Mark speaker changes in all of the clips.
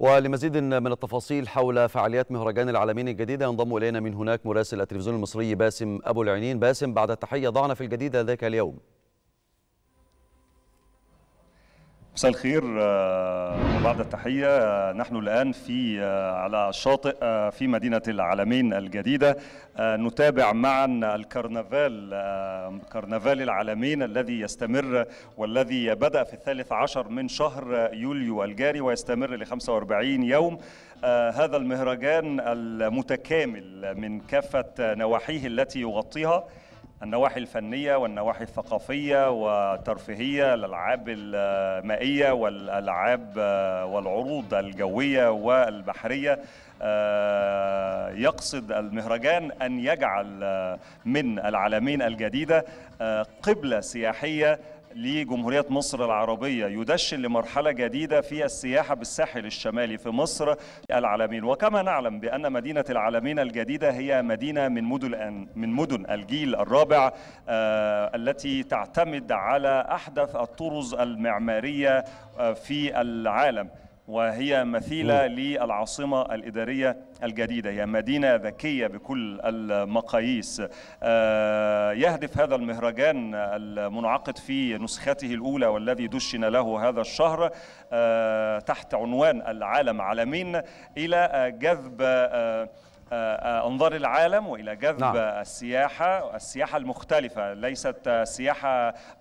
Speaker 1: ولمزيد من التفاصيل حول فعاليات مهرجان العالمين الجديدة ينضم إلينا من هناك مراسل التلفزيون المصري باسم أبو العينين باسم بعد التحية ضعنا في الجديدة ذاك اليوم مساء الخير آه، وبعد التحية آه، نحن الآن في آه، على الشاطئ في مدينة العالمين الجديدة نتابع معا الكرنفال كرنفال العالمين الذي يستمر والذي بدأ في الثالث عشر من شهر يوليو الجاري ويستمر ل 45 يوم هذا المهرجان المتكامل من كافة نواحيه التي يغطيها النواحي الفنية والنواحي الثقافية والترفيهية الألعاب المائية والألعاب والعروض الجوية والبحرية آه، يقصد المهرجان أن يجعل من العالمين الجديدة آه، قبلة سياحية لجمهورية مصر العربية يدشن لمرحلة جديدة في السياحة بالساحل الشمالي في مصر العالمين وكما نعلم بأن مدينة العالمين الجديدة هي مدينة من مدن من مدن الجيل الرابع آه، التي تعتمد على أحدث الطرز المعمارية آه، في العالم وهي مثيلة للعاصمة الإدارية الجديدة هي مدينة ذكية بكل المقاييس آه، يهدف هذا المهرجان المنعقد في نسخته الأولى والذي دشن له هذا الشهر آه، تحت عنوان العالم عالمين إلى جذب آه، آه، آه، انظار العالم والى جذب نعم. السياحه السياحه المختلفه ليست السياحه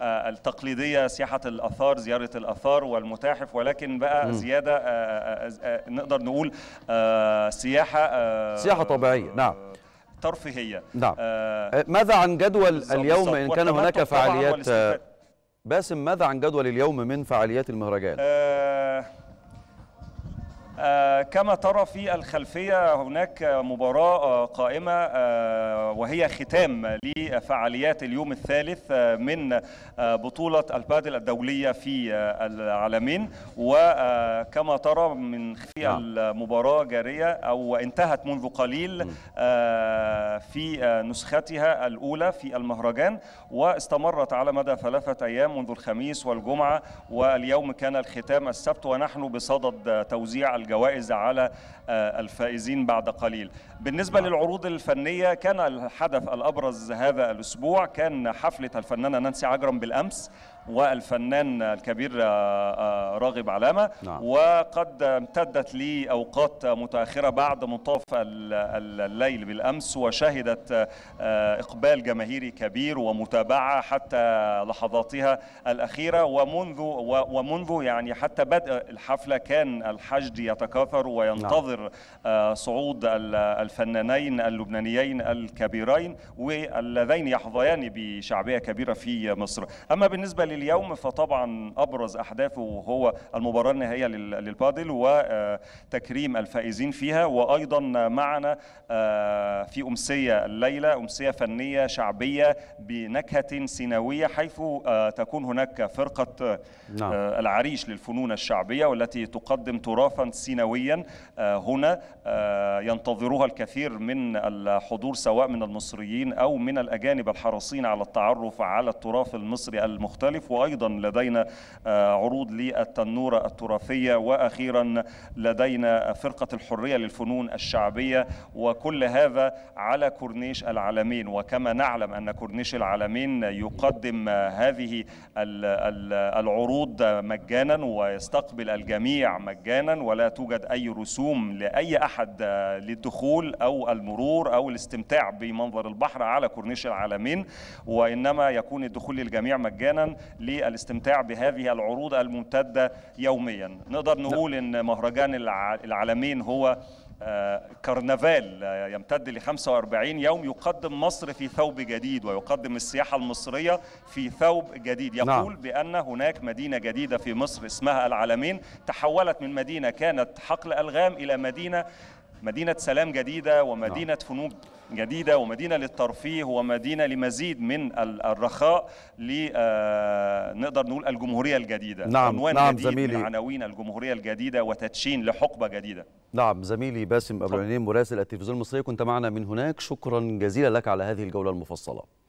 Speaker 1: آه، التقليديه سياحه الاثار زياره الاثار والمتاحف ولكن بقى م. زياده نقدر نقول سياحه سياحه طبيعيه نعم ترفيهيه نعم ماذا عن جدول اليوم ان كان هناك فعاليات باسم ماذا عن جدول اليوم من فعاليات المهرجان؟ أه آه، كما ترى في الخلفية هناك مباراة آه، قائمة آه، وهي ختام لفعاليات اليوم الثالث من بطولة البادل الدولية في العالمين وكما ترى من في نعم. المباراة جارية أو انتهت منذ قليل في نسختها الأولى في المهرجان واستمرت على مدى ثلاثة أيام منذ الخميس والجمعة واليوم كان الختام السبت ونحن بصدد توزيع الج الجوائز على آه، الفائزين بعد قليل بالنسبة نعم. للعروض الفنية كان الحدث الأبرز هذا الأسبوع كان حفلة الفنانة نانسي عجرم بالأمس والفنان الكبير آه، آه، راغب علامة نعم. وقد امتدت لي أوقات متأخرة بعد منتصف الليل بالأمس وشهدت آه، إقبال جماهيري كبير ومتابعة حتى لحظاتها الأخيرة ومنذ ومنذ يعني حتى بدء الحفلة كان الحشد يتكاثر وينتظر نعم. صعود الفنانين اللبنانيين الكبيرين واللذين يحظيان بشعبية كبيرة في مصر أما بالنسبة لل اليوم فطبعا ابرز احداثه هو المباراه النهائيه للبادل وتكريم الفائزين فيها وايضا معنا آه، في امسيه الليله امسيه فنيه شعبيه بنكهه سيناويه حيث آه، تكون هناك فرقه نعم. آه، العريش للفنون الشعبيه والتي تقدم تراثا سيناويا هنا ينتظرها الكثير من الحضور سواء من المصريين او من الاجانب الحريصين على التعرف على التراث المصري المختلف مختلف وأيضا لدينا آه، عروض للتنورة التراثية وأخيرا لدينا فرقة الحرية للفنون الشعبية وكل هذا على كورنيش العالمين وكما نعلم أن كورنيش العالمين يقدم آه، هذه العروض مجانا ويستقبل الجميع مجانا ولا توجد أي رسوم لأي أحد آه، للدخول أو المرور أو الاستمتاع بمنظر البحر على كورنيش العالمين وإنما يكون الدخول للجميع مجانا للاستمتاع بهذه العروض الممتدة يوميا نقدر نعم. نقول أن مهرجان العالمين هو آه، كرنفال آه، يمتد ل 45 يوم يقدم مصر في ثوب جديد ويقدم السياحة المصرية في ثوب جديد نعم. يقول نعم. بأن هناك مدينة جديدة في مصر اسمها العالمين تحولت من مدينة كانت حقل ألغام إلى مدينة مدينة سلام جديدة ومدينة نعم. فنون جديدة ومدينة للترفيه ومدينة لمزيد من الرخاء آه، نقدر نقول الجمهورية الجديدة نعم عنوان نعم جديد زميلي من عناوين الجمهورية الجديدة وتدشين لحقبة جديدة نعم زميلي باسم أبو مراسل التلفزيون المصري كنت معنا من هناك شكرا جزيلا لك على هذه الجولة المفصلة